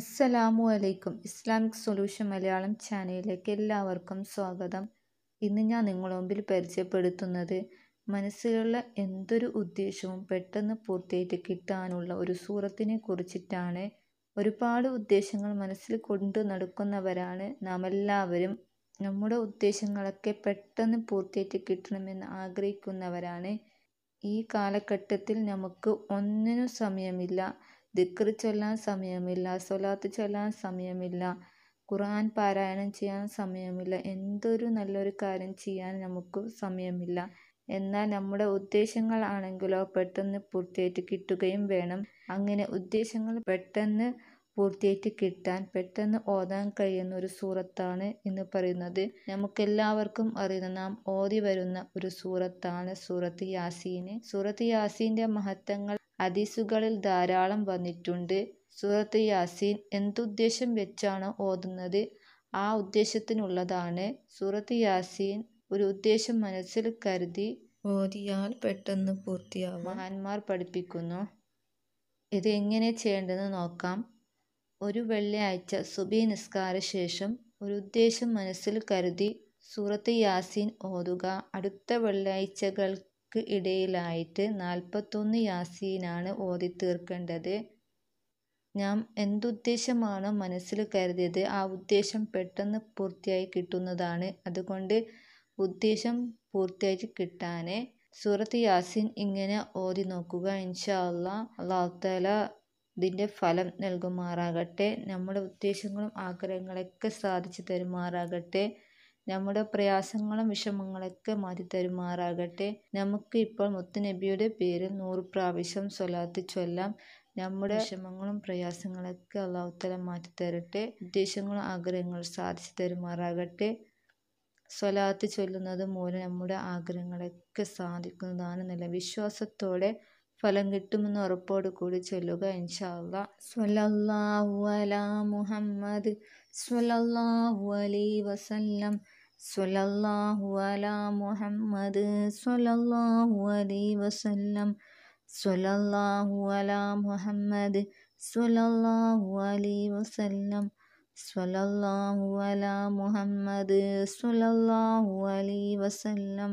അസ്സലാമു അലൈക്കും Islamic solution Malayalam ചാനലിലേക്ക് എല്ലാവർക്കും സ്വാഗതം ഇന്ന് ഞാൻ നിങ്ങളുടെ മുമ്പിൽ പരിചയപ്പെടുത്തുന്നത് മനസ്സിലുള്ള എന്തൊരു ഉദ്ദേശവും പെട്ടെന്ന് പൂർത്തിയായിട്ട് കിട്ടാനുള്ള ഒരു സൂറത്തിനെ കുറിച്ചിട്ടാണ് ഒരുപാട് ഉദ്ദേശങ്ങൾ മനസ്സിൽ കൊണ്ടു നടക്കുന്നവരാണ് നാം എല്ലാവരും നമ്മുടെ ഉദ്ദേശങ്ങളൊക്കെ പെട്ടെന്ന് പൂർത്തിയായിട്ട് കിട്ടണമെന്ന് ആഗ്രഹിക്കുന്നവരാണ് ഈ കാലഘട്ടത്തിൽ നമുക്ക് ഒന്നിനും സമയമില്ല ദിക്കർ ചൊല്ലാൻ സമയമില്ല സൊലാത്ത് ചൊല്ലാൻ സമയമില്ല ഖുർആൻ പാരായണം ചെയ്യാൻ സമയമില്ല എന്തൊരു നല്ലൊരു കാര്യം ചെയ്യാൻ നമുക്ക് സമയമില്ല എന്നാൽ നമ്മുടെ ഉദ്ദേശങ്ങൾ ആണെങ്കിലോ പെട്ടെന്ന് പൂർത്തിയായിട്ട് കിട്ടുകയും വേണം അങ്ങനെ ഉദ്ദേശങ്ങൾ പെട്ടെന്ന് പൂർത്തിയായിട്ട് കിട്ടാൻ പെട്ടെന്ന് ഓതാൻ കഴിയുന്ന ഒരു സൂറത്താണ് എന്ന് പറയുന്നത് നമുക്കെല്ലാവർക്കും അറിയുന്ന നാം ഓതി വരുന്ന ഒരു സൂറത്താണ് സൂറത്ത് യാസീന് സൂറത്ത് യാസീന്റെ മഹത്വങ്ങൾ ഹദീസുകളിൽ ധാരാളം വന്നിട്ടുണ്ട് സൂറത്ത് യാസീൻ എന്തുദ്ദേശം വെച്ചാണോ ഓതുന്നത് ആ ഉദ്ദേശത്തിനുള്ളതാണ് സൂറത്ത് യാസീൻ ഒരു ഉദ്ദേശം മനസ്സിൽ കരുതി ഓതിയാൽ പെട്ടെന്ന് പൂർത്തിയാവും മഹാന്മാർ പഠിപ്പിക്കുന്നു ഇത് എങ്ങനെ ചെയ്യേണ്ടതെന്ന് നോക്കാം ഒരു വെള്ളിയാഴ്ച സുബി നിസ്കാര ശേഷം ഒരു ഉദ്ദേശം മനസ്സിൽ കരുതി സൂറത്ത് യാസീൻ ഓതുക അടുത്ത വെള്ളിയാഴ്ചകൾ ഇടയ്ക്ക് ഇടയിലായിട്ട് നാൽപ്പത്തൊന്ന് യാസീനാണ് ഓതിത്തീർക്കേണ്ടത് നാം എന്തുദ്ദേശമാണോ മനസ്സിൽ കരുതിയത് ആ ഉദ്ദേശം പെട്ടെന്ന് പൂർത്തിയായി കിട്ടുന്നതാണ് അതുകൊണ്ട് ഉദ്ദേശം പൂർത്തിയായി കിട്ടാൻ സൂറത്ത് യാസീൻ ഇങ്ങനെ ഓതി നോക്കുക ഇൻഷാ അല്ലാ അള്ളാഹുത്താല ഇതിൻ്റെ ഫലം നൽകുമാറാകട്ടെ നമ്മുടെ ഉദ്ദേശങ്ങളും ആഗ്രഹങ്ങളൊക്കെ സാധിച്ചു തരുമാറാകട്ടെ നമ്മുടെ പ്രയാസങ്ങളും വിഷമങ്ങളൊക്കെ മാറ്റി തരുമാറാകട്ടെ നമുക്ക് ഇപ്പോൾ മുത്തുനബിയുടെ പേരിൽ നൂറ് പ്രാവശ്യം സ്വലാത്ത് ചൊല്ലാം നമ്മുടെ വിഷമങ്ങളും പ്രയാസങ്ങളൊക്കെ അള്ളാഹുത്തല മാറ്റി തരട്ടെ ഉദ്ദേശങ്ങളും ആഗ്രഹങ്ങളും സാധിച്ചു തരുമാറാകട്ടെ സ്വലാത്ത് ചൊല്ലുന്നത് മൂലം നമ്മുടെ ആഗ്രഹങ്ങളൊക്കെ സാധിക്കുന്നതാണ് നല്ല വിശ്വാസത്തോടെ ഫലം കിട്ടുമെന്ന് ഉറപ്പോട് കൂടി ചൊല്ലുക ഇൻഷാല്ല സ്വലല്ലാഹു അല മുഹമ്മദ് സ്വലല്ലാഹു അലൈ മുഹമ്മദ് മുഹമ്മദ് മുഹമ്മദ് വസല്ലം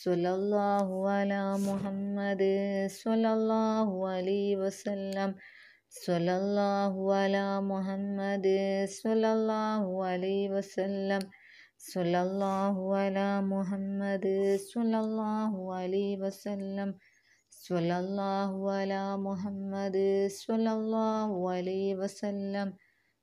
സുലല്ലാഹു അല മുഹമ്മദ് സുലല്ലാഹു അലി വസല്ലം സുലല്ലാഹു അല മുഹമ്മദ് സുലല്ലാഹു അലി വസല്ലം സുലല്ലാഹു അല മുഹമ്മദ് സുലല്ലാഹു അലി വസല്ലം സുലല്ലാഹു അല മുഹമ്മദ് സുലല്ലാഹു അലി വസല്ലം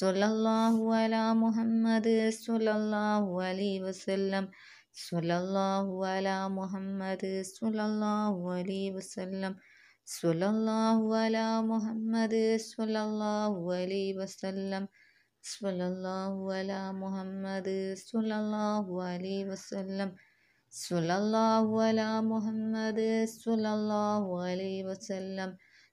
സൊല്ലാഹു അല മുഹമ്മദ് സൊല്ലാഹു അലി വസ്ല്ലം സൊല്ലാഹു അല മുഹമ്മദ് സൊല്ലാഹു അലി വസ്ല്ലം സൊല്ലാഹു അല മുഹമ്മദ് സൊല്ലാഹു അലി വസ്ല്ലം സൊല്ലാഹു അല മുഹമ്മദ് സൊല്ലാഹു അലി വസ്ല്ലം സൊല്ലാഹു അല മുഹമ്മദ് സൊല്ലാഹു അലി വസ്ല്ലം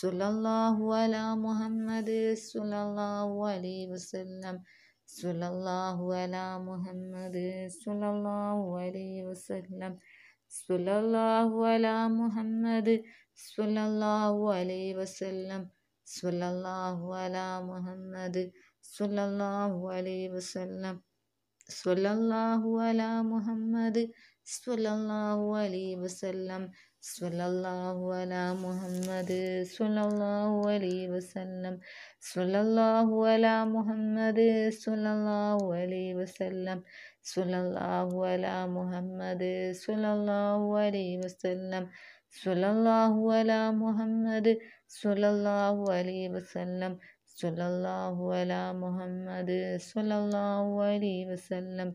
സുലല്ലാഹു അല മുഹമ്മദ് സുലല്ലാഹു അലൈ വസല്ലം സുലല്ലാഹു അല മുഹമ്മദ് സുലല്ലാഹു അലൈ വസല്ലം സുലല്ലാഹു അല മുഹമ്മദ് സുലല്ലാഹു അലൈ വസല്ലം സുലല്ലാഹു അല മുഹമ്മദ് സുലല്ലാഹു അലൈ വസല്ലം സുലല്ലാഹു അല മുഹമ്മദ് സുലല്ലാഹു അലൈ വസല്ലം സ്വല്ലല്ലാഹു അല മുഹമ്മദ് സ്വല്ലല്ലാഹു അലൈഹി വസല്ലം സ്വല്ലല്ലാഹു അല മുഹമ്മദ് സ്വല്ലല്ലാഹു അലൈഹി വസല്ലം സ്വല്ലല്ലാഹു അല മുഹമ്മദ് സ്വല്ലല്ലാഹു അലൈഹി വസല്ലം സ്വല്ലല്ലാഹു അല മുഹമ്മദ് സ്വല്ലല്ലാഹു അലൈഹി വസല്ലം സ്വല്ലല്ലാഹു അല മുഹമ്മദ് സ്വല്ലല്ലാഹു അലൈഹി വസല്ലം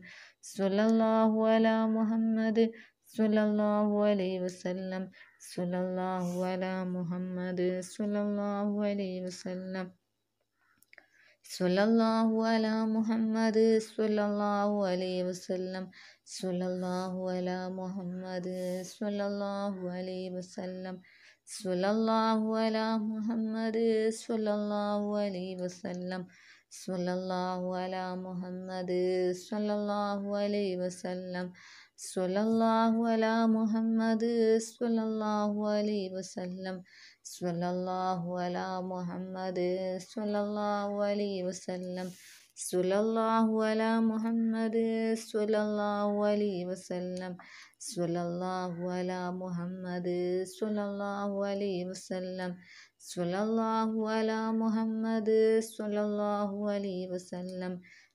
സ്വല്ലല്ലാഹു അല മുഹമ്മദ് സുലല്ലാഹു അലൈഹി വസല്ലം സുലല്ലാഹു അല മുഹമ്മദ് സുലല്ലാഹു അലൈഹി വസല്ലം സുലല്ലാഹു അല മുഹമ്മദ് സുലല്ലാഹു അലൈഹി വസല്ലം സുലല്ലാഹു അല മുഹമ്മദ് സുലല്ലാഹു അലൈഹി വസല്ലം സുലല്ലാഹു അല മുഹമ്മദ് സുലല്ലാഹു അലൈഹി വസല്ലം സുലല്ലാഹു അല മുഹമ്മദ് സുലല്ലാഹു അലൈഹി വസല്ലം സ്വലല്ലാഹു അല മുഹമ്മദ് സ്വലല്ലാഹു അലൈ വസല്ലം സ്വലല്ലാഹു അല മുഹമ്മദ് സ്വലല്ലാഹു അലൈ വസല്ലം സ്വലല്ലാഹു അല മുഹമ്മദ് സ്വലല്ലാഹു അലൈ വസല്ലം സ്വലല്ലാഹു അല മുഹമ്മദ് സ്വലല്ലാഹു അലൈ വസല്ലം സ്വലല്ലാഹു അല മുഹമ്മദ് സ്വലല്ലാഹു അലൈ വസല്ലം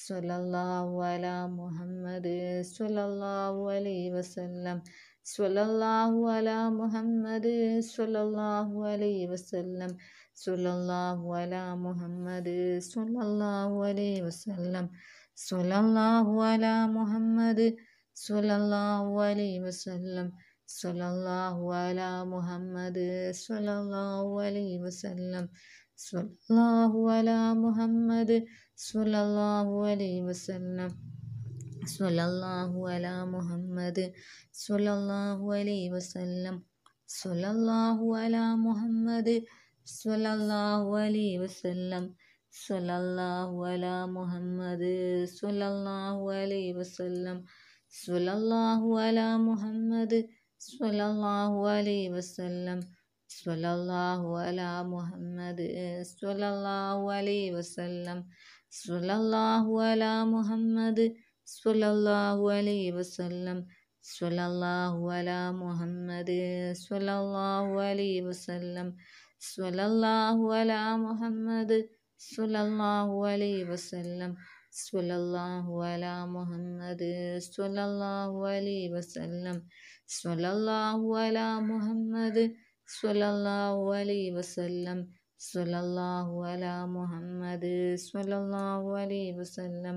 സ്വലല്ലാഹു അല മുഹമ്മദ് സ്വലല്ലാഹു അലൈ വസല്ലം സ്വലല്ലാഹു അല മുഹമ്മദ് സ്വലല്ലാഹു അലൈ വസല്ലം സ്വലല്ലാഹു അല മുഹമ്മദ് സ്വലല്ലാഹു അലൈ വസല്ലം സ്വലല്ലാഹു അല മുഹമ്മദ് സ്വലല്ലാഹു അലൈ വസല്ലം സ്വലല്ലാഹു അല മുഹമ്മദ് സ്വലല്ലാഹു അലൈ വസല്ലം സ്വല്ലാഹു അലാ മുഹമ്മദ് സ്വല്ലാഹു അലൈഹി വസല്ലം സ്വലല്ലാഹു അലാ മുഹമ്മദ് സ്വലല്ലാഹു അലൈഹി വസല്ലം സ്വലല്ലാഹു അലാ മുഹമ്മദ് സ്വലല്ലാഹു അലൈഹി വസല്ലം സ്വലല്ലാഹു അലാ മുഹമ്മദ് സ്വലല്ലാഹു അലൈഹി വസല്ലം സ്വലല്ലാഹു അലാ മുഹമ്മദ് സ്വലല്ലാഹു അലൈഹി വസല്ലം സ്വലല്ലാഹു അല മുഹമ്മദ് സ്വലല്ലാഹു അലൈ വസല്ലം സ്വലല്ലാഹു അല മുഹമ്മദ് സ്വലല്ലാഹു അലൈ വസല്ലം സ്വലല്ലാഹു അല മുഹമ്മദ് സ്വലല്ലാഹു അലൈ വസല്ലം സ്വലല്ലാഹു അല മുഹമ്മദ് സ്വലല്ലാഹു അലൈ വസല്ലം സ്വലല്ലാഹു അല മുഹമ്മദ് സ്വലല്ലാഹു അലൈ വസല്ലം സ്വലല്ലാഹു അല മുഹമ്മദ് സ്വലല്ലാഹു അലൈ വസല്ലം സ്വലല്ലാഹു അല മുഹമ്മദ് സ്വലല്ലാഹു അലൈ വസല്ലം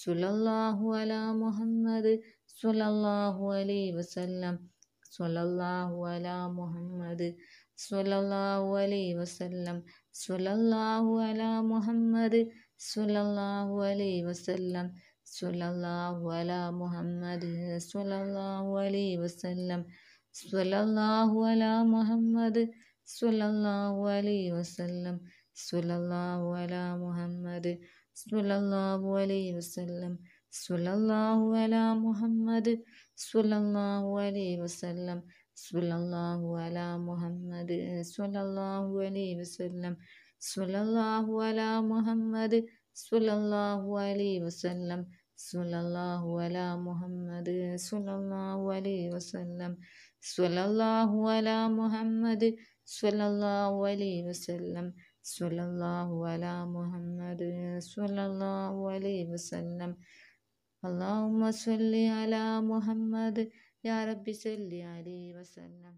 സ്വലല്ലാഹു അല മുഹമ്മദ് സ്വലല്ലാഹു അലൈ വസല്ലം സ്വലല്ലാഹു അല മുഹമ്മദ് സ്വലല്ലാഹു അലൈ വസല്ലം സ്വലല്ലാഹു അല മുഹമ്മദ് സ്വലല്ലാഹു അലൈ വസല്ലം സ്വലല്ലാഹു അല മുഹമ്മദ് സ്വലല്ലാഹു അലൈ വസല്ലം സ്വലല്ലാഹു അല മുഹമ്മദ് സ്വലല്ലാഹു അലൈ വസല്ലം സ്വലല്ലാഹു അല മുഹമ്മദ് സ്വലല്ലാഹു അലൈ വസല്ലം സ്വലല്ലാഹു അല മുഹമ്മദ് സ്വലല്ലാഹു അലൈ വസല്ലം സ്വലല്ലാഹു അല മുഹമ്മദ് സ്വലല്ലാഹു അലൈ വസല്ലം സ്വലല്ലാഹു അല മുഹമ്മദ് സ്വലല്ലാഹു അലൈ വസല്ലം സുലല്ലാഹു അല മുഹമ്മദ് സുലല്ലാഹു അലൈ വസല്ലം സുലല്ലാഹു അല മുഹമ്മദ് സുലല്ലാഹു അലൈ വസല്ലം സുലല്ലാഹു അല മുഹമ്മദ് സുലല്ലാഹു അലൈ വസല്ലം അള്ളാഹുമ്മ സല്ലി അല മുഹമ്മദ് യാ റബ്ബി സല്ലി അലൈ വസല്ലം